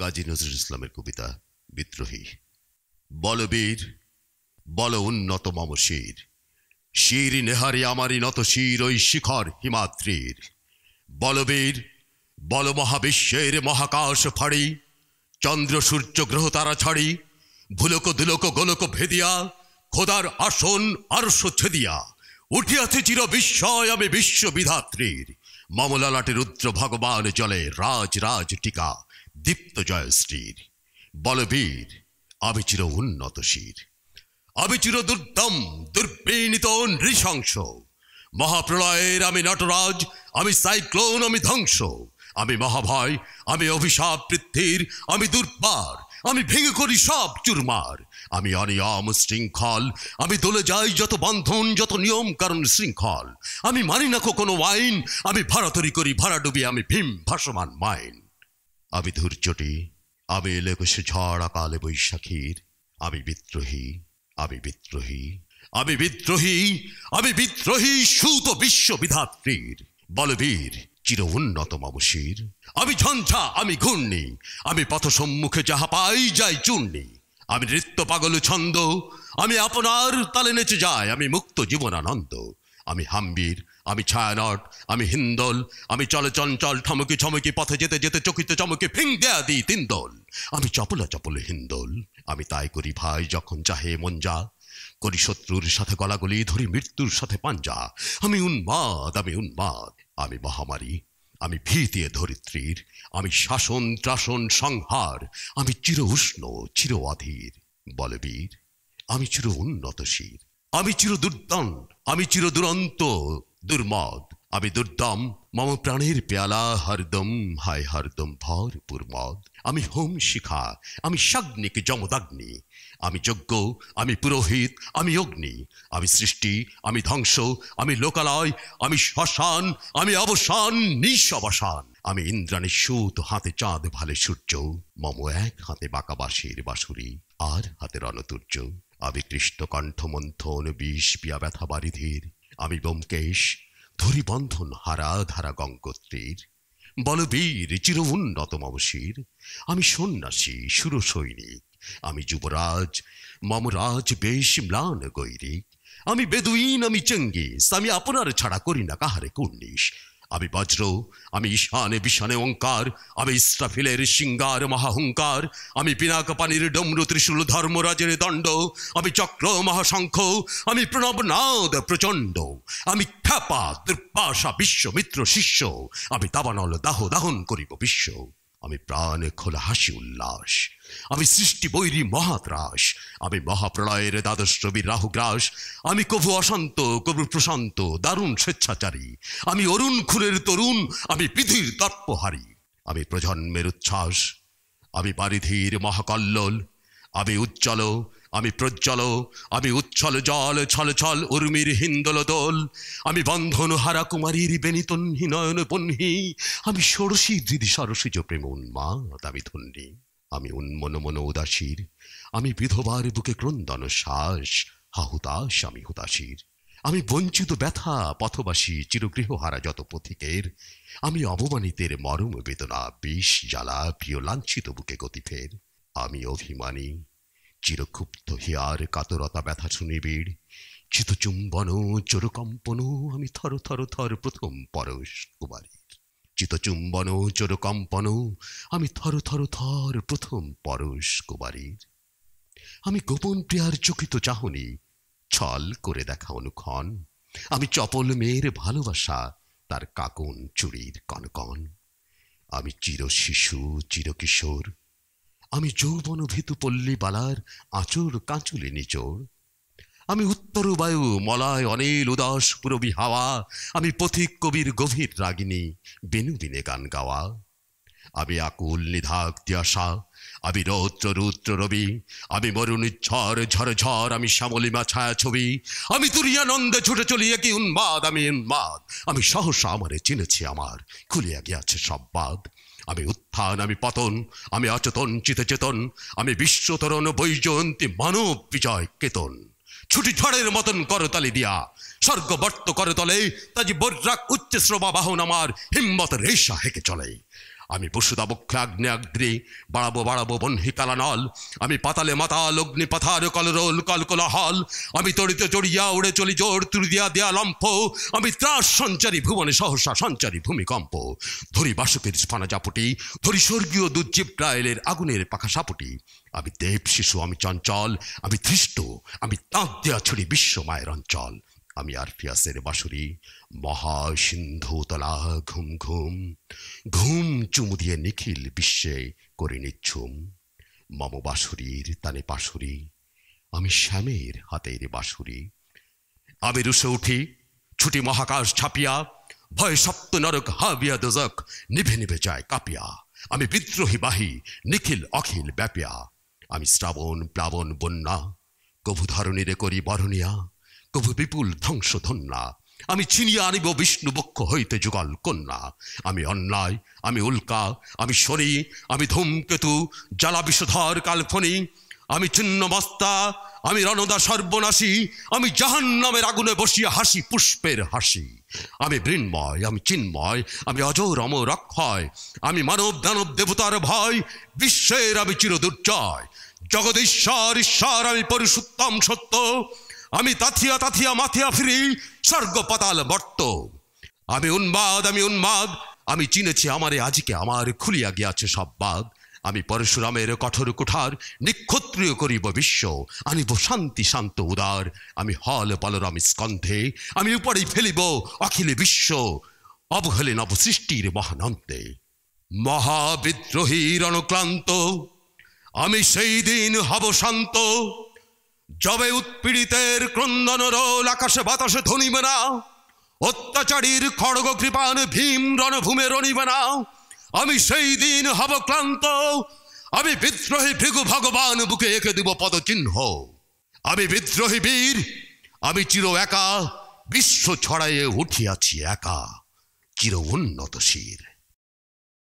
কাজী নজরুল ইসলামের কবিতা বিদ্রোহী বলবীর বল উন্নত মম শির শির নেহারি আমারি নত শির ওই শিখর হিমাদ্রির বলবীর বল মহাবিশ্বের মহাকাশ ফাড়ি চন্দ্র সূর্য গ্রহ তারা ছাড়ি ভুলক দুলক গোলক ভেদিয়া খোদার আসন আরস্য ছেদিয়া উঠিয়াছে চির বিস্ময় আমি বিশ্ববিধাত্রীর মমলালাটে রুদ্র ভগবান জলে রাজ রাজ টিকা দীপ্ত জয়শ্রীর বলবীর আবিচির উন্নত শির আবিচির দুর্দম দুর্বিনীত নৃশংস মহাপ্রলয়ের আমি নটরাজ আমি সাইক্লোন আমি ধ্বংস আমি মহাভয় আমি অভিশাপ পৃথ্বীর আমি দুর্বার আমি ভেঙে করি সব চুরমার আমি অনিয়ম শৃঙ্খল আমি দোলে যাই যত বন্ধন যত নিয়ম কারণ শৃঙ্খল আমি মানি না কোনো আইন আমি ভাড়া তরি করি ভাড়া ডুবি আমি ভীম ভাসমান মাইন আমি ধৈর্যটি আমি এলেকুশে ঝড় আকালে বৈশাখীর আমি বিদ্রোহী আমি বিদ্রোহী আমি বিদ্রোহী আমি বিদ্রোহী সুত বিশ্ব বিধাত্রীর বলবীর চির উন্নত মামসির আমি ঝঞ্ঝা আমি ঘূর্ণি আমি পথ সম্মুখে যাহা পাই যাই চূর্ণি আমি নৃত্য পাগল ছন্দ আমি আপনার তালে নেচে যাই আমি মুক্ত জীবনানন্দ আমি হাম্বির আমি ছায়ানট আমি হিন্দল আমি চলে চঞ্চল ঠমকি ছমকি পথে যেতে যেতে চকিতে চমকে ফিং দেয়া দিই তিন দোল আমি চপলা চপল হিন্দোল আমি তাই করি ভাই যখন চাহে মন যা করি শত্রুর সাথে গলাগলি ধরি মৃত্যুর সাথে পাঞ্জা আমি উন্মাদ আমি উন্মাদ আমি মহামারী আমি ভীতিয়ে ধরিত্রীর আমি শাসন ত্রাসন সংহার আমি চির উষ্ণ চির অধীর বলবীর আমি চির উন্নতশীর আমি চির দুর্দান আমি চির দুরন্ত দুর্মদ আমি দুর্দম মম প্রাণের পেয়ালা হরদম হায় হরদম ভরপুর মদ আমি হোম শিখা আমি সাগ্নিক যমদাগ্নি আমি যজ্ঞ আমি পুরোহিত আমি অগ্নি আমি সৃষ্টি আমি ধ্বংস আমি লোকালয় আমি শ্মশান আমি অবসান নিঃসবসান আমি ইন্দ্রাণী সুত হাতে চাঁদ ভালে সূর্য মম এক হাতে বাঁকাবাসীর বাঁশুরি আর হাতে রণতুর্য আমি কৃষ্ণকণ্ঠমন্থন বিষ পিয়া ব্যথা বারিধির আমি ব্যোমকেশ ধরি বন্ধন হারা ধারা গঙ্গোত্রীর বলবীর চির উন্নত মবশির আমি সন্ন্যাসী সুর সৈনিক আমি যুবরাজ মমরাজ বেশ ম্লান গৈরিক আমি বেদুইন আমি চঙ্গিস আমি আপনার ছাড়া করি না কাহারে কুর্নিশ আমি বজ্র আমি ঈশানে বিশানে অঙ্কার আমি ইস্রাফিলের সিঙ্গার মহাহংকার আমি পিনাক পানির ডমরু ত্রিশূল ধর্মরাজের দণ্ড আমি চক্র মহাশঙ্খ আমি প্রণবনাদ প্রচণ্ড আমি খ্যাপা দুর্পাশা বিশ্বমিত্র শিষ্য আমি তাবানল দাহ দাহন করিব বিশ্ব আমি প্রাণে খোলা হাসি উল্লাস আমি সৃষ্টি বৈরী মহাত্রাস আমি মহাপ্রলয়ের দ্বাদশ রবির রাহুগ্রাস আমি কভু অশান্ত কভু প্রশান্ত দারুণ স্বেচ্ছাচারী আমি অরুণ খুনের তরুণ আমি পৃথিবীর তর্পহারী আমি প্রজন্মের উচ্ছ্বাস আমি পারিধির মহাকল্লোল আমি উজ্জ্বল আমি প্রজ্জ্বল আমি উচ্ছল জল ছল ছল উর্মির হিন্দল দোল আমি বন্ধন হারা কুমারীর বেনিতন্হি নয়ন পন্হি আমি ষোড়শী দিদি সরসীজ প্রেম উন্মাদ আমি ধন্যী আমি উন্মন মন উদাসীর আমি বিধবার বুকে ক্রন্দন শ্বাস হাহুতাস আমি হুতাসীর আমি বঞ্চিত ব্যথা পথবাসী চিরগৃহ হারা যত পথিকের আমি অবমানিতের মরম বেদনা বিষ জ্বালা প্রিয় লাঞ্ছিত বুকে গতিফের আমি অভিমানী চিরক্ষুব্ধ হিয়ার কাতরতা ব্যথা সুনিবিড় চিতচুম্বন চোরকম্পন আমি থর থর থর প্রথম পরশ কুমারীর চিতচুম্বন চোরকম্পন আমি থর থর থর প্রথম পরশ কুমারীর আমি গোপন প্রিয়ার চকিত চাহনি ছল করে দেখা অনুক্ষণ আমি চপল মেয়ের ভালোবাসা তার কাকন চুরির কনকন আমি চির শিশু চিরকিশোর আমি যৌবন ভীতু পল্লী বালার আঁচড় কাঁচুলে নিচোর আমি উত্তর বায়ু মলায় অনিল উদাস পুরবী হাওয়া আমি পথিক কবির গভীর রাগিনী বিনুদিনে গান গাওয়া আমি আকুল নিধাক দিয়াশা আমি রৌদ্র রৌদ্র রবি আমি মরুণী ঝড় ঝড় ঝড় আমি শ্যামলিমা ছায়া ছবি আমি তুরিয়ানন্দে ছুটে চলি কি উন্মাদ আমি উন্মাদ আমি সহসা আমারে চিনেছি আমার খুলিয়া গিয়াছে সব বাদ আমি উত্থান আমি পতন আমি অচেতন চিতে চেতন আমি বিশ্বতরণ বৈজয়ন্তী মানব বিজয় কেতন ছুটি ঝড়ের মতন করতালি দিয়া স্বর্গবর্ত করে তলে তাজি বর্রাক উচ্চ শ্রমা বাহন আমার হিম্মত রেশা হেঁকে চলে আমি বসুদাবক্ষাগ্নেয়াগ্নি বাড়াবো বাড়াবো বন্হিকালা নল আমি পাতালে মাতাল অগ্নি পাথার কলরোল কলকলা হল আমি তড়িত চড়িয়া উড়ে চলি জোর দিয়া দেয়া লম্ফ আমি ত্রাস সঞ্চারী ভুবনে সহসা সঞ্চারী ভূমিকম্প ধরি বাসুকের স্ফানা চাপুটি ধরি স্বর্গীয় দুর্জীব ট্রায়েলের আগুনের পাখা সাপুটি আমি দেব শিশু আমি চঞ্চল আমি ধৃষ্ট আমি তাঁত দেয়া ছড়ি বিশ্ব মায়ের অঞ্চল আমি আর ফিয়াসের মহা মহাসিন্ধু তলা ঘুম ঘুম ঘুম চুমু দিয়ে নিখিল বিশ্বে করে নিচ্ছুম মম বাসুরীর তানে পাশুরি আমি শ্যামের হাতের বাঁশুরি আমি রুষে উঠি ছুটি মহাকাশ ছাপিয়া ভয় সপ্ত নরক হাবিয়া দোজক নিভে নিভে যায় কাপিয়া আমি বিদ্রোহী বাহি নিখিল অখিল ব্যাপিয়া আমি শ্রাবণ প্লাবন বন্যা কভু ধরণীরে করি বরণিয়া কভু বিপুল ধ্বংসধন্যা আমি চিনিয়া আনিব বিষ্ণু বক্ষ হইতে যুগল কন্যা আমি অন্যায় আমি উল্কা আমি শনি আমি ধূমকেতু জ্বালা বিষধর কালফনি আমি ছিন্ন মস্তা আমি রণদা সর্বনাশী আমি জাহান নামের আগুনে বসিয়া হাসি পুষ্পের হাসি আমি বৃন্ময় আমি চিন্ময় আমি অজর অমর অক্ষয় আমি মানব দানব দেবতার ভয় বিশ্বের আমি চিরদুর্জয় জগদীশ্বর ঈশ্বর আমি পরিশুত্তম সত্য আমি তাথিয়া তাথিয়া মাথিয়া ফিরি স্বর্গ পাতাল বর্ত আমি উন্মাদ আমি উন্মাদ আমি চিনেছি আমারে আজকে আমার খুলিয়া গিয়াছে সব বাদ আমি পরশুরামের কঠোর কুঠার নিক্ষত্রিয় করিব বিশ্ব আনিব শান্তি শান্ত উদার আমি হল বলরাম স্কন্ধে আমি উপরে ফেলিব অখিলে বিশ্ব অবহেলে সৃষ্টির মহানন্তে মহাবিদ্রোহী রণক্লান্ত আমি সেই দিন হব শান্ত যবে উৎপীড়িতের ক্রন্দন রোল আকাশে বাতাসে ধনিবে না অত্যাচারীর খড়গ কৃপান ভীম রণভূমে রণিবে না আমি সেই দিন হব ক্লান্ত আমি বিদ্রোহী ভৃগু ভগবান বুকে এঁকে দিব পদচিহ্ন আমি বিদ্রোহী বীর আমি চির একা বিশ্ব ছড়াইয়ে উঠিয়াছি একা চির উন্নত শীর